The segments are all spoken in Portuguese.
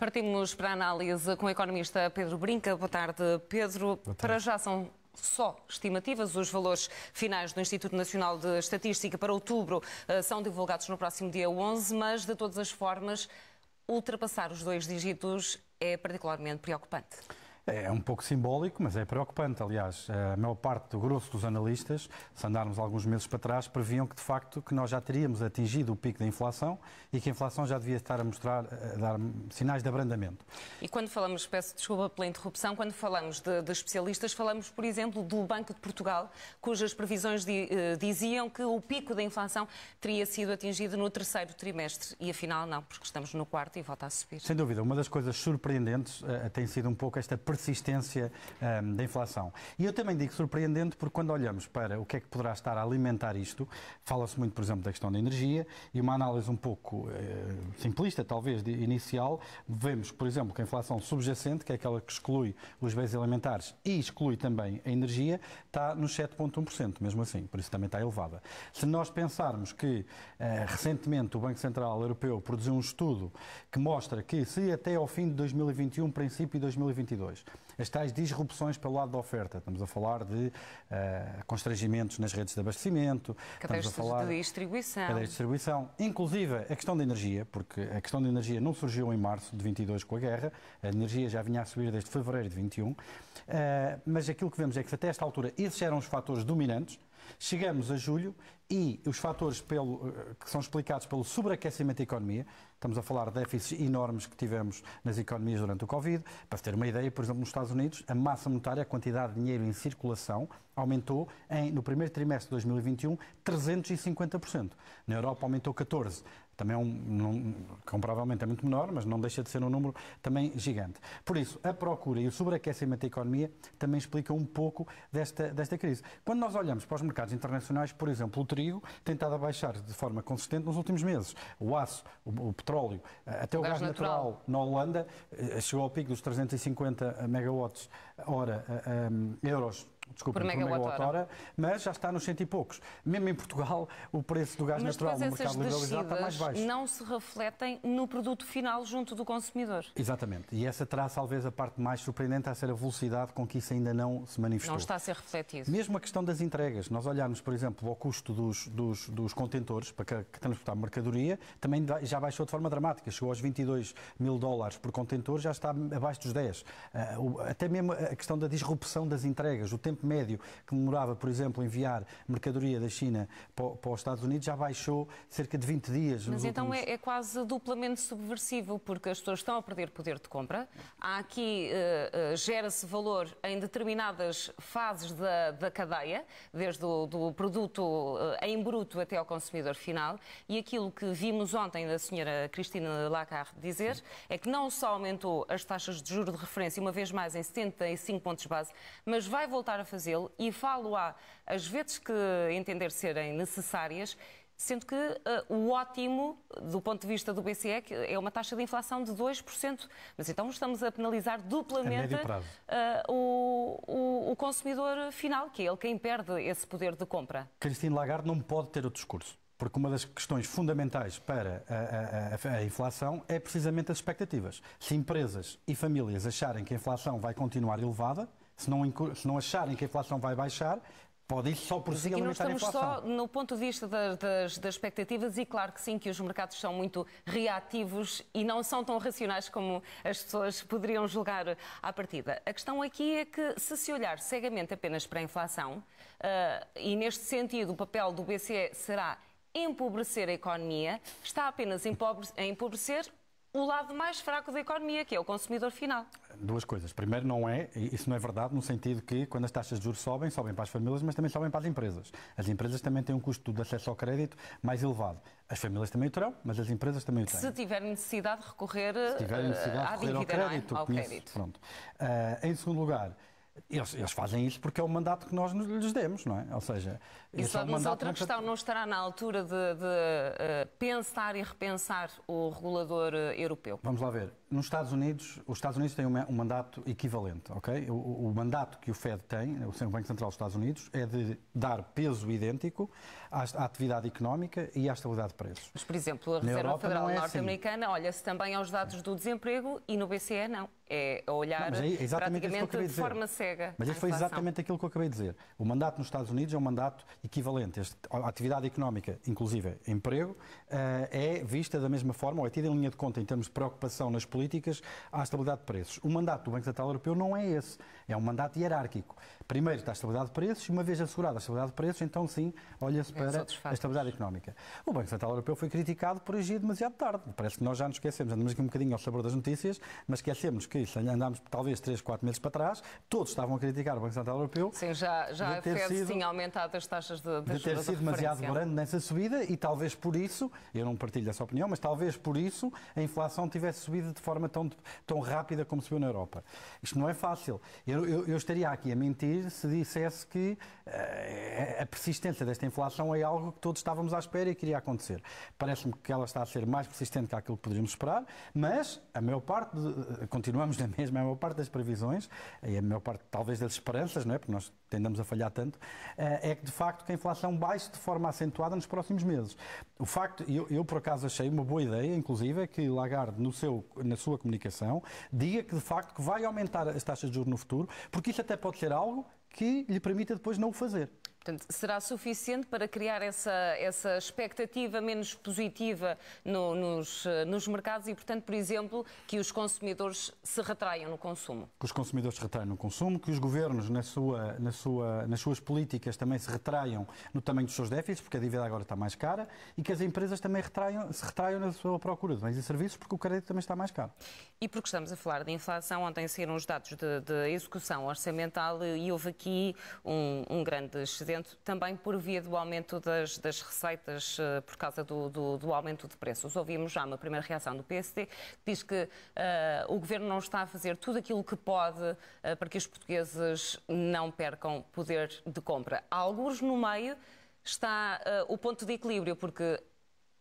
Partimos para a análise com o economista Pedro Brinca. Boa tarde, Pedro. Boa tarde. Para já são só estimativas. Os valores finais do Instituto Nacional de Estatística para outubro eh, são divulgados no próximo dia 11, mas de todas as formas, ultrapassar os dois dígitos é particularmente preocupante. É um pouco simbólico, mas é preocupante. Aliás, a maior parte do grosso dos analistas, se andarmos alguns meses para trás, previam que de facto que nós já teríamos atingido o pico da inflação e que a inflação já devia estar a mostrar a dar sinais de abrandamento. E quando falamos, peço desculpa pela interrupção, quando falamos de, de especialistas, falamos, por exemplo, do Banco de Portugal, cujas previsões eh, diziam que o pico da inflação teria sido atingido no terceiro trimestre e afinal não, porque estamos no quarto e volta a subir. Sem dúvida, uma das coisas surpreendentes eh, tem sido um pouco esta persistência um, ehm, da inflação. E eu também digo surpreendente porque quando olhamos para o que é que poderá estar a alimentar isto, fala-se muito, por exemplo, da questão da energia e uma análise um pouco eh, simplista, talvez, de, inicial, vemos, por exemplo, que a inflação subjacente, que é aquela que exclui os bens alimentares e exclui também a energia, está nos 7,1%, mesmo assim, por isso também está elevada. Se nós pensarmos que eh, recentemente o Banco Central Europeu produziu um estudo que mostra que se até ao fim de 2021, princípio de 2022, as tais disrupções pelo lado da oferta. Estamos a falar de uh, constrangimentos nas redes de abastecimento. Cadeias estamos a falar de distribuição. Cadeias de distribuição. Inclusive a questão da energia, porque a questão da energia não surgiu em março de 22 com a guerra. A energia já vinha a subir desde fevereiro de 21. Uh, eh, mas aquilo que vemos é que até esta altura esses eram os fatores dominantes Chegamos a julho e os fatores pelo, eh, que são explicados pelo sobreaquecimento da economia, estamos a falar de déficits enormes que tivemos nas economias durante o Covid, para se ter uma ideia, por exemplo, nos Estados Unidos, a massa monetária, a quantidade de dinheiro em circulação, aumentou em, no primeiro trimestre de 2021 350%. Na Europa aumentou 14%. Também é um, não, comparavelmente é, é muito menor, mas não deixa de ser um número também gigante. Por isso, a procura e o sobreaquecimento da economia também explicam um pouco desta, desta crise. Quando nós olhamos para os mercados internacionais, por exemplo, o trigo tem estado a baixar de forma consistente nos últimos meses. O aço, o, o petróleo, eh, até o, o gás, gás natural. natural. na Holanda eh, chegou ao pico dos 350 megawatts hora um, eh, euros desculpa, por, por megawatt-hora, mas já está nos cento e poucos. Mesmo em Portugal, o preço do gás mas natural no mercado liberalizado está mais baixo. não se refletem no produto final junto do consumidor. Exatamente. E essa terá talvez a parte mais surpreendente a ser a velocidade com que isso ainda não se manifestou. Não está a ser refletido. Mesmo a questão das entregas. Nós olharmos, por exemplo, ao custo dos, dos, dos contentores para que, que transportar mercadoria, também já baixou de forma dramática. Chegou aos 22 mil dólares por contentor, já está abaixo dos 10. Ah, até mesmo a questão da disrupção das entregas, o tempo Médio, que demorava, por exemplo, enviar mercadoria da China para, para os Estados Unidos, já baixou cerca de 20 dias. Mas então últimos... é, é, quase duplamente subversivo, porque as pessoas estão a perder poder de compra. Há aqui, uh, uh, gera-se valor em determinadas fases da, da cadeia, desde o do produto uh, em bruto até ao consumidor final. E aquilo que vimos ontem da senhora Cristina Lacarre dizer Sim. é que não só aumentou as taxas de juros de referência, uma vez mais em 75 pontos base, mas vai voltar a fazê-lo e falo-á às vezes que entender serem necessárias, sendo que uh, o ótimo, do ponto de vista do BCE, é uma taxa de inflação de 2%. Mas então estamos a penalizar duplamente a uh, eh, o, o, o, consumidor final, que é ele quem perde esse poder de compra. Cristina Lagarde não pode ter o discurso. Porque uma das questões fundamentais para a, a, a, inflação é precisamente as expectativas. Se empresas e famílias acharem que a inflação vai continuar elevada, se não, se não acharem que a inflação vai baixar, Pode isso só por si a inflação. estamos só no ponto de vista das, das, das, expectativas e claro que sim, que os mercados são muito reativos e não são tão racionais como as pessoas poderiam julgar à partida. A questão aqui é que se se olhar cegamente apenas para a inflação, uh, e neste sentido o papel do BCE será empobrecer a economia, está apenas a empobrecer o lado mais fraco da economia, que é o consumidor final. Duas coisas. Primeiro, não é, isso não é verdade, no sentido que quando as taxas de juros sobem, sobem para as famílias, mas também sobem para as empresas. As empresas também têm um custo de acesso ao crédito mais elevado. As famílias também o terão, mas as empresas também o têm. Se tiverem necessidade de recorrer, Se tiverem eh, necessidade de recorrer dívida, é? ao crédito. É? Ao crédito. Pronto. Uh, em segundo lugar, eles, eles, fazem isso porque é o mandato que nós lhes demos, não é? Ou seja, e é só é mas outra questão não estará na altura de, de uh, pensar e repensar o regulador eh, europeu. Vamos lá ver nos Estados Unidos, os Estados Unidos têm um mandato equivalente, ok? O, o mandato que o Fed tem, o Banco Central dos Estados Unidos, é de dar peso idêntico à, à atividade económica e à estabilidade de preços. Mas, por exemplo, a Reserva Federal é assim. Norte-Americana assim. olha-se também aos dados do desemprego e no BCE não. É olhar não, é praticamente de forma cega. Mas isso foi exatamente aquilo que eu acabei de dizer. O mandato nos Estados Unidos é um mandato equivalente. a atividade económica, inclusive emprego, eh, é vista da mesma forma, ou é tida em linha de conta em termos de preocupação nas políticas políticas à estabilidade de preços. O mandato do Banco Central Europeu não é esse, é um mandato hierárquico. Primeiro está a estabilidade de preços, uma vez assegurada a estabilidade de preços, então sim, olha-se é para a estabilidade económica. O Banco Central Europeu foi criticado por agir demasiado tarde. Parece que nós já nos esquecemos, andamos aqui um bocadinho ao sabor das notícias, mas esquecemos que andámos talvez 3, 4 meses para trás, todos estavam a criticar o Banco Central Europeu. Sim, já, já a FED sido, tinha aumentado as taxas de, de, de ter sido de demasiado grande nessa subida e talvez por isso, eu não partilho essa opinião, mas talvez por isso a inflação tivesse subido de forma tão, tão rápida como subiu na Europa. Isto não é fácil. eu, eu, eu estaria aqui a mentir se dissesse que uh, a persistência desta inflação é algo que todos estávamos à espera e queria acontecer. Parece-me que ela está a ser mais persistente que aquilo que poderíamos esperar, mas a maior parte, de, continuamos na mesma, a maior parte das previsões, e a maior parte talvez das esperanças, não é? Porque nós tendamos a falhar tanto, eh, é que de facto que a inflação baixe de forma acentuada nos próximos meses. O facto, eu, eu por acaso achei uma boa ideia, inclusive, é que Lagarde, no seu, na sua comunicação, diga que de facto que vai aumentar as taxas de juros no futuro, porque isso até pode ser algo que lhe permita depois não o fazer. Portanto, será suficiente para criar essa, essa expectativa menos positiva no, nos, eh, nos mercados e, portanto, por exemplo, que os consumidores se retraiam no consumo? Que os consumidores se retraiam no consumo, que os governos, na sua, na sua, nas suas políticas, também se retraiam no tamanho dos seus déficits, porque a dívida agora está mais cara, e que as empresas também retraiam, se retraiam na sua procura de bens e serviços, porque o crédito também está mais caro. E porque estamos a falar de inflação, ontem saíram os dados de, de execução orçamental e houve aqui um, um grande excedente também por via do aumento das, das receitas uh, por causa do, do, do, aumento de preços. Ouvimos já uma primeira reação do PSD, que diz que uh, o governo não está a fazer tudo aquilo que pode uh, para que os portugueses não percam poder de compra. Há alguns no meio está o ponto de equilíbrio, porque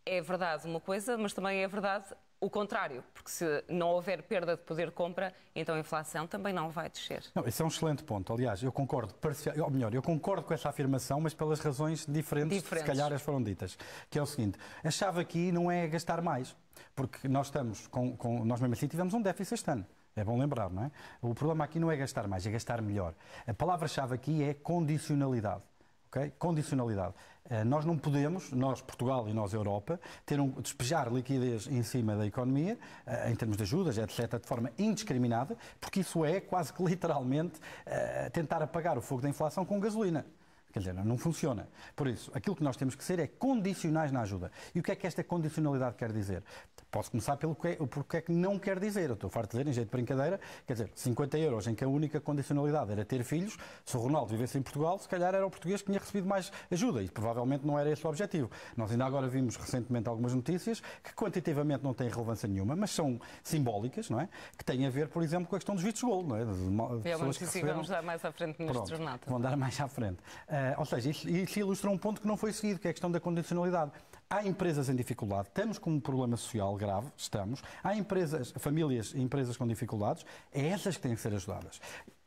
é verdade uma coisa, mas também é verdade o contrário, porque se não houver perda de poder de compra, então a inflação também não vai descer. Não, esse é um excelente ponto. Aliás, eu concordo, parcial, ou melhor, eu concordo com essa afirmação, mas pelas razões diferentes, diferentes. se calhar as foram ditas. Que é o seguinte: a chave aqui não é gastar mais, porque nós estamos com, com nós mesmo assim tivemos um déficit este ano. É bom lembrar, não é? O problema aqui não é gastar mais, é gastar melhor. A palavra-chave aqui é condicionalidade. Okay? Condicionalidade. Uh, nós não podemos, nós Portugal e nós Europa, ter um, despejar liquidez em cima da economia, uh, em termos de ajudas, etc., de forma indiscriminada, porque isso é quase que literalmente uh, tentar apagar o fogo da inflação com gasolina. Quer dizer, não funciona. Por isso, aquilo que nós temos que ser é condicionais na ajuda. E o que é que esta condicionalidade quer dizer? Posso começar pelo que, é, que é que não quer dizer. Eu estou farto de dizer, em jeito de brincadeira, quer dizer, 50 euros em que a única condicionalidade era ter filhos, se o Ronaldo vivesse em Portugal, se calhar era o português que tinha recebido mais ajuda. E provavelmente não era esse o objetivo. Nós ainda agora vimos recentemente algumas notícias que quantitativamente não têm relevância nenhuma, mas são simbólicas, não é? Que têm a ver, por exemplo, com a questão dos vistos golo, não é? De, de, de, é uma notícia que vamos dar mais à frente neste Pronto, jornal. Vão dar mais à frente. Uh, eh, ou seja, isso, isso ilustra um ponto que não foi seguido, que é a questão da condicionalidade. Há empresas em dificuldade, estamos com um problema social grave, estamos. Há empresas, famílias e empresas com dificuldades, é essas que têm que ser ajudadas.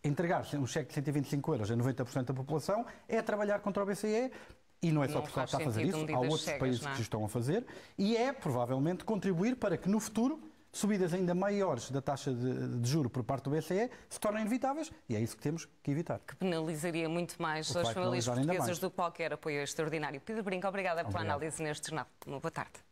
Entregar um cheque de 125 euros a 90% da população é trabalhar contra o BCE, e não é só não Portugal que está a fazer isso, há outros cegas, países que é? estão a fazer, e é provavelmente contribuir para que no futuro subidas ainda maiores da taxa de, de juro por parte do BCE se tornam inevitáveis e é isso que temos que evitar. Que penalizaria muito mais as famílias portuguesas do que qualquer apoio extraordinário. Pedro Brinco, obrigada Obrigado. pela análise neste jornal. Uma boa tarde.